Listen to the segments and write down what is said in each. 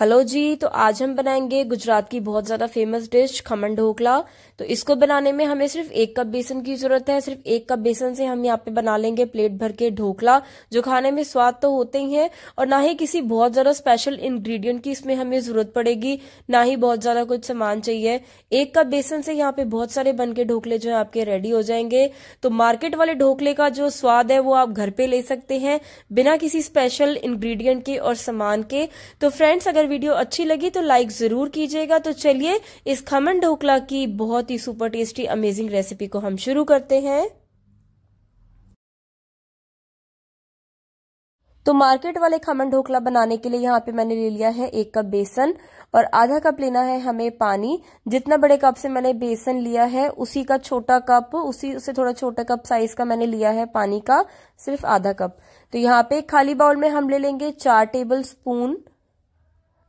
hello जी तो आज हम बनाएंगे गुजरात की बहुत ज़्यादा फेमस डिश खमन ढोकला तो इसको बनाने में हमें सिर्फ एक कप बेसन की ज़रूरत है सिर्फ एक कप बेसन से हम यहाँ पे बना लेंगे प्लेट भर के ढोकला जो खाने में स्वाद तो होते ही हैं और ना ही किसी बहुत ज़्यादा स्पेशल इंग्रेडिएंट की इसमें हमें ज़रूरत पड़ेगी ना ही बहुत ज़्यादा कुछ सामान चाहिए एक कप बेसन से यहाँ पे बहुत सारे बन के ढोकले जो है आपके रेडी हो जाएंगे तो मार्केट वाले ढोकले का जो स्वाद है वो आप घर पे ले सकते हैं बिना किसी स्पेशल इन्ग्रीडियंट के और सामान के तो फ्रेंड्स अगर अगर वीडियो अच्छी लगी तो लाइक जरूर कीजिएगा तो चलिए इस खमन ढोकला की बहुत ही सुपर टेस्टी अमेजिंग रेसिपी को हम शुरू करते हैं तो मार्केट वाले खमन ढोकला बनाने के लिए यहाँ पे मैंने ले लिया है एक कप बेसन और आधा कप लेना है हमें पानी जितना बड़े कप से मैंने बेसन लिया है उसी का छोटा कप उसी उससे थोड़ा छोटा कप साइज का मैंने लिया है पानी का सिर्फ आधा कप तो यहाँ पे खाली बाउल में हम ले लेंगे चार टेबल स्पून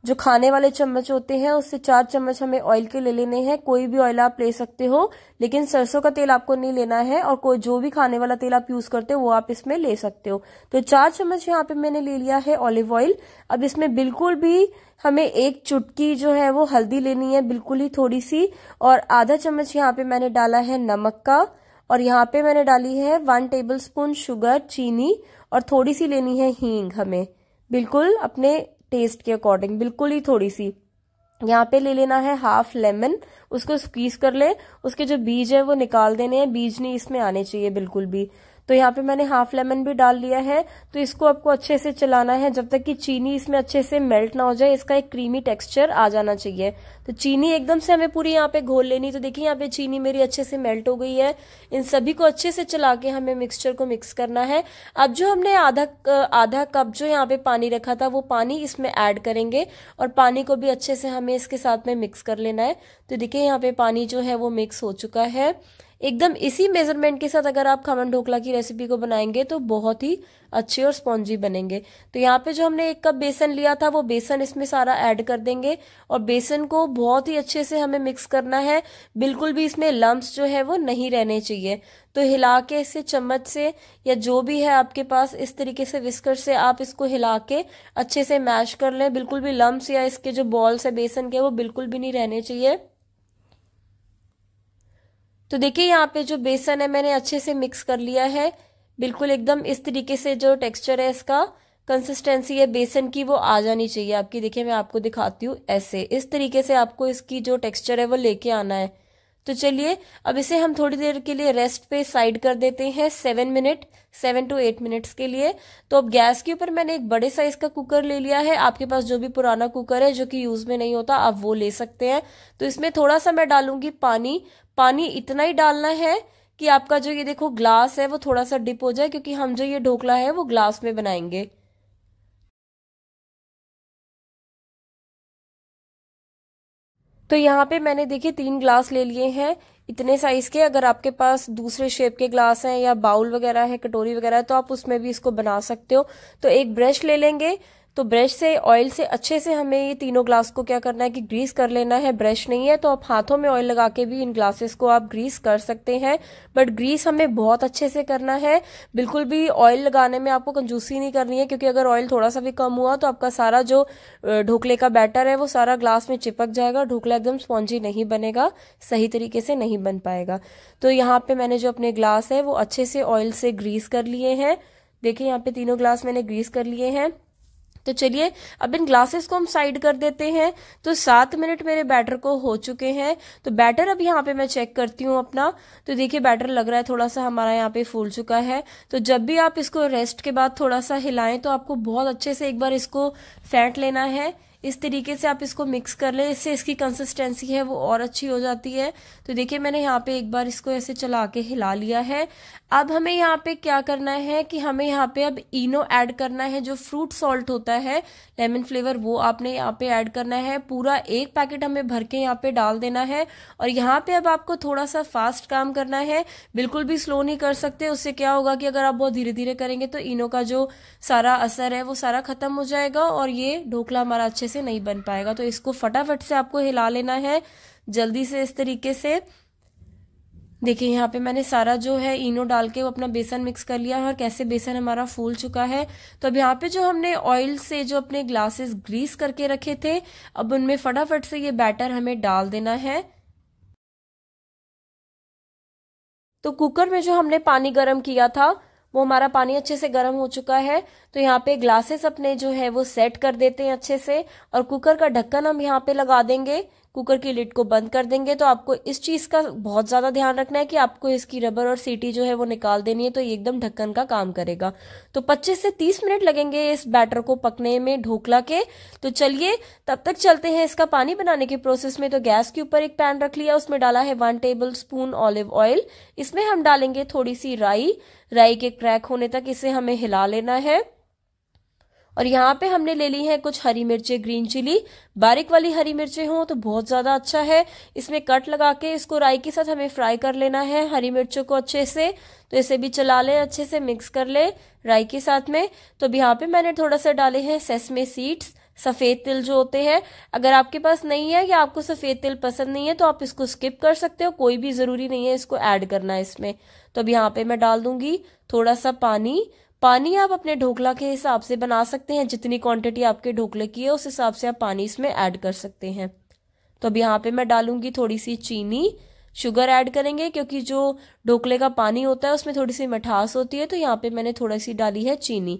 जो खाने वाले चम्मच होते हैं उससे चार चम्मच हमें ऑयल के ले लेने हैं कोई भी ऑयल आप ले सकते हो लेकिन सरसों का तेल आपको नहीं लेना है और कोई जो भी खाने वाला तेल आप यूज करते हो वो आप इसमें ले सकते हो तो चार चम्मच यहाँ पे मैंने ले लिया है ऑलिव ऑयल अब इसमें बिल्कुल भी हमें एक चुटकी जो है वो हल्दी लेनी है बिल्कुल ही थोड़ी सी और आधा चम्मच यहाँ पे मैंने डाला है नमक का और यहाँ पे मैंने डाली है वन टेबल स्पून शुगर चीनी और थोड़ी सी लेनी है हींग हमें बिल्कुल अपने टेस्ट के अकॉर्डिंग बिल्कुल ही थोड़ी सी यहाँ पे ले लेना है हाफ लेमन उसको स्क्वीज कर ले उसके जो बीज है वो निकाल देने हैं बीज नहीं इसमें आने चाहिए बिल्कुल भी तो यहाँ पे मैंने हाफ लेमन भी डाल लिया है तो इसको आपको अच्छे से चलाना है जब तक कि चीनी इसमें अच्छे से मेल्ट ना हो जाए इसका एक क्रीमी टेक्सचर आ जाना चाहिए तो चीनी एकदम से हमें पूरी यहाँ पे घोल लेनी तो देखिए यहाँ पे चीनी मेरी अच्छे से मेल्ट हो गई है इन सभी को अच्छे से चला के हमें मिक्सचर को मिक्स करना है अब जो हमने आधा आधा कप जो यहाँ पे पानी रखा था वो पानी इसमें ऐड करेंगे और पानी को भी अच्छे से हमें इसके साथ में मिक्स कर लेना है तो देखिए यहाँ पे पानी जो है वो मिक्स हो चुका है एकदम इसी मेजरमेंट के साथ अगर आप खमन ढोकला की रेसिपी को बनाएंगे तो बहुत ही अच्छे और स्पॉन्जी बनेंगे तो यहाँ पे जो हमने एक कप बेसन लिया था वो बेसन इसमें सारा ऐड कर देंगे और बेसन को बहुत ही अच्छे से हमें मिक्स करना है बिल्कुल भी इसमें लम्ब जो है वो नहीं रहने चाहिए तो हिला के इसे चम्मच से या जो भी है आपके पास इस तरीके से विस्कर से आप इसको हिला के अच्छे से मैश कर लें बिल्कुल भी लम्ब्स या इसके जो बॉल्स है बेसन के वो बिल्कुल भी नहीं रहने चाहिए तो देखिए यहाँ पे जो बेसन है मैंने अच्छे से मिक्स कर लिया है बिल्कुल एकदम इस तरीके से जो टेक्सचर है इसका कंसिस्टेंसी है बेसन की वो आ जानी चाहिए आपकी देखिए मैं आपको दिखाती हूँ ऐसे इस तरीके से आपको इसकी जो टेक्सचर है वो लेके आना है तो चलिए अब इसे हम थोड़ी देर के लिए रेस्ट पे साइड कर देते हैं seven minute seven to eight minutes के लिए तो अब गैस के ऊपर मैंने एक बड़े साइज का कुकर ले लिया है आपके पास जो भी पुराना कुकर है जो कि यूज में नहीं होता आप वो ले सकते हैं तो इसमें थोड़ा सा मैं डालूंगी पानी पानी इतना ही डालना है कि आपका जो ये देखो ग्लास है वो थोड़ा सा डिप हो जाए क्योंकि हम जो ये ढोकला है वो ग्लास में बनाएंगे तो यहाँ पे मैंने देखिए तीन ग्लास ले लिए हैं इतने साइज के अगर आपके पास दूसरे शेप के ग्लास हैं या बाउल वगैरह है कटोरी वगैरह तो आप उसमें भी इसको बना सकते हो तो एक ब्रश ले लेंगे तो ब्रश से ऑयल से अच्छे से हमें ये तीनों ग्लास को क्या करना है कि ग्रीस कर लेना है ब्रश नहीं है तो आप हाथों में ऑयल लगा के भी इन ग्लासेस को आप ग्रीस कर सकते हैं बट ग्रीस हमें बहुत अच्छे से करना है बिल्कुल भी ऑयल लगाने में आपको कंजूसी नहीं करनी है क्योंकि अगर ऑयल थोड़ा सा भी कम हुआ तो आपका सारा जो ढोकले का बैटर है वो सारा ग्लास में चिपक जाएगा ढोकला एकदम स्पॉन्जी नहीं बनेगा सही तरीके से नहीं बन पाएगा तो यहाँ पे मैंने जो अपने ग्लास है वो अच्छे से ऑयल से ग्रीस कर लिए हैं देखिए यहाँ पे तीनों ग्लास मैंने ग्रीस कर लिए हैं तो चलिए अब इन ग्लासेस को हम साइड कर देते हैं तो सात मिनट मेरे बैटर को हो चुके हैं तो बैटर अब यहाँ पे मैं चेक करती हूँ अपना तो देखिए बैटर लग रहा है थोड़ा सा हमारा यहाँ पे फूल चुका है तो जब भी आप इसको रेस्ट के बाद थोड़ा सा हिलाएं तो आपको बहुत अच्छे से एक बार इसको फेंट लेना है इस तरीके से आप इसको मिक्स कर लें इससे इसकी कंसिस्टेंसी है वो और अच्छी हो जाती है तो देखिए मैंने यहाँ पे एक बार इसको ऐसे चला के हिला लिया है अब हमें यहाँ पे क्या करना है कि हमें यहाँ पे अब इनो ऐड करना है जो फ्रूट सॉल्ट होता है लेमन फ्लेवर वो आपने यहाँ पे ऐड करना है पूरा एक पैकेट हमें भर के यहाँ पे डाल देना है और यहाँ पे अब आपको थोड़ा सा फास्ट काम करना है बिल्कुल भी स्लो नहीं कर सकते उससे क्या होगा कि अगर आप बहुत धीरे धीरे करेंगे तो इनो का जो सारा असर है वो सारा खत्म हो जाएगा और ये ढोकला हमारा अच्छे से नहीं बन पाएगा तो इसको फटाफट से आपको हिला लेना है जल्दी से इस तरीके से देखिए यहाँ पे मैंने सारा जो है इनो डाल के वो अपना बेसन मिक्स कर लिया है और कैसे बेसन हमारा फूल चुका है तो अब यहाँ पे जो हमने ऑयल से जो अपने ग्लासेस ग्रीस करके रखे थे अब उनमें फटाफट से ये बैटर हमें डाल देना है तो कुकर में जो हमने पानी गर्म किया था वो हमारा पानी अच्छे से गर्म हो चुका है तो यहाँ पे ग्लासेस अपने जो है वो सेट कर देते हैं अच्छे से और कुकर का ढक्कन हम यहाँ पे लगा देंगे कुकर की लिड को बंद कर देंगे तो आपको इस चीज़ का बहुत ज़्यादा ध्यान रखना है कि आपको इसकी रबर और सीटी जो है वो निकाल देनी है तो ये एकदम ढक्कन का काम करेगा तो 25 से 30 मिनट लगेंगे इस बैटर को पकने में ढोकला के तो चलिए तब तक चलते हैं इसका पानी बनाने के प्रोसेस में तो गैस के ऊपर एक पैन रख लिया उसमें डाला है one tablespoon olive oil इसमें हम डालेंगे थोड़ी सी राई राई के क्रैक होने तक इसे हमें हिला लेना है और यहाँ पे हमने ले ली है कुछ हरी मिर्चे ग्रीन चिली बारीक वाली हरी मिर्चे हो तो बहुत ज़्यादा अच्छा है इसमें कट लगा के इसको राई के साथ हमें फ्राई कर लेना है हरी मिर्चों को अच्छे से तो इसे भी चला ले अच्छे से मिक्स कर ले राई के साथ में तो अब यहाँ पे मैंने थोड़ा सा डाले हैं सेसमे सीड्स सफ़ेद तिल जो होते हैं अगर आपके पास नहीं है या आपको सफ़ेद तिल पसंद नहीं है तो आप इसको स्किप कर सकते हो कोई भी ज़रूरी नहीं है इसको ऐड करना इसमें तो अब यहाँ पे मैं डाल दूंगी थोड़ा सा पानी पानी आप अपने ढोकला के हिसाब से बना सकते हैं जितनी क्वांटिटी आपके ढोकले की है उस हिसाब से आप पानी इसमें ऐड कर सकते हैं तो अब यहाँ पे मैं डालूंगी थोड़ी सी चीनी शुगर ऐड करेंगे क्योंकि जो ढोकले का पानी होता है उसमें थोड़ी सी मिठास होती है तो यहाँ पे मैंने थोड़ी सी डाली है चीनी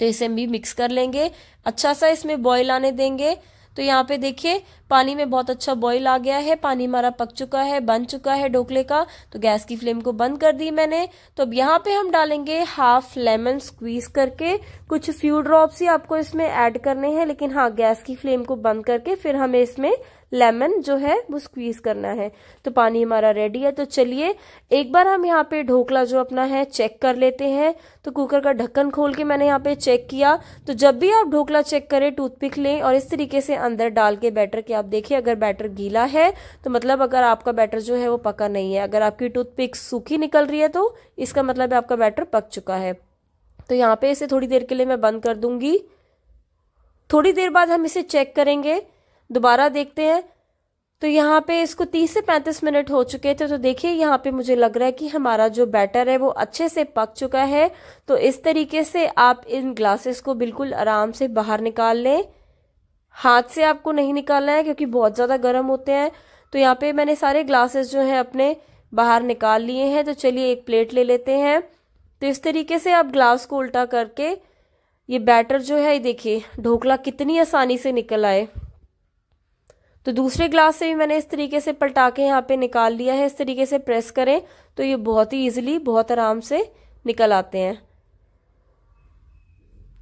तो इसे भी मिक्स कर लेंगे अच्छा सा इसमें बॉयल आने देंगे तो यहाँ पे देखिए पानी में बहुत अच्छा बॉईल आ गया है पानी हमारा पक चुका है बन चुका है ढोकले का तो गैस की फ्लेम को बंद कर दी मैंने तो अब यहाँ पे हम डालेंगे हाफ लेमन स्क्वीज करके कुछ फ्यू ड्रॉप्स ही आपको इसमें ऐड करने हैं लेकिन हाँ गैस की फ्लेम को बंद करके फिर हमें इसमें लेमन जो है वो स्क्वीज करना है तो पानी हमारा रेडी है तो चलिए एक बार हम यहाँ पे ढोकला जो अपना है चेक कर लेते हैं तो कुकर का ढक्कन खोल के मैंने यहाँ पे चेक किया तो जब भी आप ढोकला चेक करें टूथपिक लें और इस तरीके से अंदर डाल के बैटर के आप देखिए अगर बैटर गीला है तो मतलब अगर आपका बैटर जो है वो पका नहीं है अगर आपकी टूथपिक सूखी निकल रही है तो इसका मतलब आपका बैटर पक चुका है तो यहाँ पे इसे थोड़ी देर के लिए मैं बंद कर दूंगी थोड़ी देर बाद हम इसे चेक करेंगे दोबारा देखते हैं तो यहाँ पे इसको 30 से 35 मिनट हो चुके थे तो देखिए यहाँ पे मुझे लग रहा है कि हमारा जो बैटर है वो अच्छे से पक चुका है तो इस तरीके से आप इन ग्लासेस को बिल्कुल आराम से बाहर निकाल लें हाथ से आपको नहीं निकालना है क्योंकि बहुत ज़्यादा गर्म होते हैं तो यहाँ पे मैंने सारे ग्लासेस जो हैं अपने बाहर निकाल लिए हैं तो चलिए एक प्लेट ले लेते हैं तो इस तरीके से आप ग्लास को उल्टा करके ये बैटर जो है ये देखिए ढोकला कितनी आसानी से निकल आए तो दूसरे ग्लास से भी मैंने इस तरीके से पलटा के यहाँ पे निकाल लिया है इस तरीके से प्रेस करें तो ये बहुत ही इजीली बहुत आराम से निकल आते हैं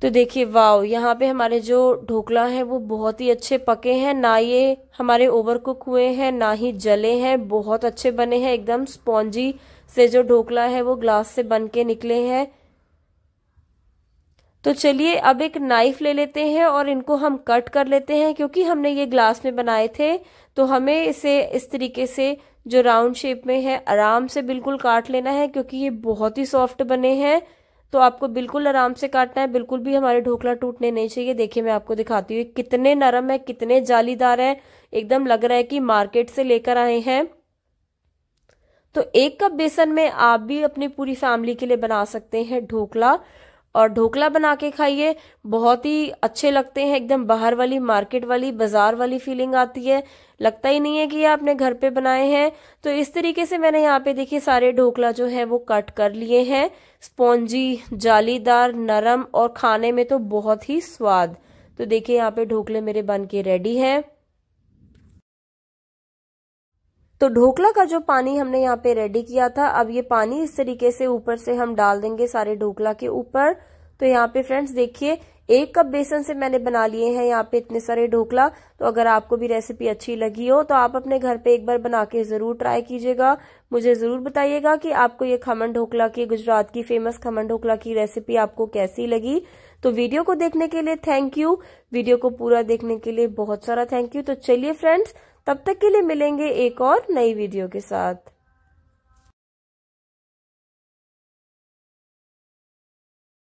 तो देखिए वाओ यहाँ पे हमारे जो ढोकला है वो बहुत ही अच्छे पके हैं ना ये हमारे ओवर कुक हुए हैं ना ही जले हैं बहुत अच्छे बने हैं एकदम स्पॉन्जी से जो ढोकला है वो ग्लास से बन के निकले हैं तो चलिए अब एक नाइफ़ ले लेते हैं और इनको हम कट कर लेते हैं क्योंकि हमने ये ग्लास में बनाए थे तो हमें इसे इस तरीके से जो राउंड शेप में है आराम से बिल्कुल काट लेना है क्योंकि ये बहुत ही सॉफ्ट बने हैं तो आपको बिल्कुल आराम से काटना है बिल्कुल भी हमारे ढोकला टूटने नहीं चाहिए देखिए मैं आपको दिखाती हूँ कितने नरम है कितने जालीदार है एकदम लग रहा है कि मार्केट से लेकर आए हैं तो एक कप बेसन में आप भी अपनी पूरी फैमिली के लिए बना सकते हैं ढोकला और ढोकला बना के खाइए बहुत ही अच्छे लगते हैं एकदम बाहर वाली मार्केट वाली बाजार वाली फीलिंग आती है लगता ही नहीं है कि ये आपने घर पे बनाए हैं तो इस तरीके से मैंने यहाँ पे देखिए सारे ढोकला जो है वो कट कर लिए हैं स्पॉन्जी जालीदार नरम और खाने में तो बहुत ही स्वाद तो देखिए यहाँ पे ढोकले मेरे बन के रेडी हैं तो ढोकला का जो पानी हमने यहाँ पे रेडी किया था अब ये पानी इस तरीके से ऊपर से हम डाल देंगे सारे ढोकला के ऊपर तो यहाँ पे फ्रेंड्स देखिए एक कप बेसन से मैंने बना लिए हैं यहाँ पे इतने सारे ढोकला तो अगर आपको भी रेसिपी अच्छी लगी हो तो आप अपने घर पे एक बार बना के ज़रूर ट्राई कीजिएगा मुझे ज़रूर बताइएगा कि आपको ये खमन ढोकला की गुजरात की फेमस खमन ढोकला की रेसिपी आपको कैसी लगी तो वीडियो को देखने के लिए थैंक यू वीडियो को पूरा देखने के लिए बहुत सारा थैंक यू तो चलिए फ्रेंड्स तब तक के लिए मिलेंगे एक और नई वीडियो के साथ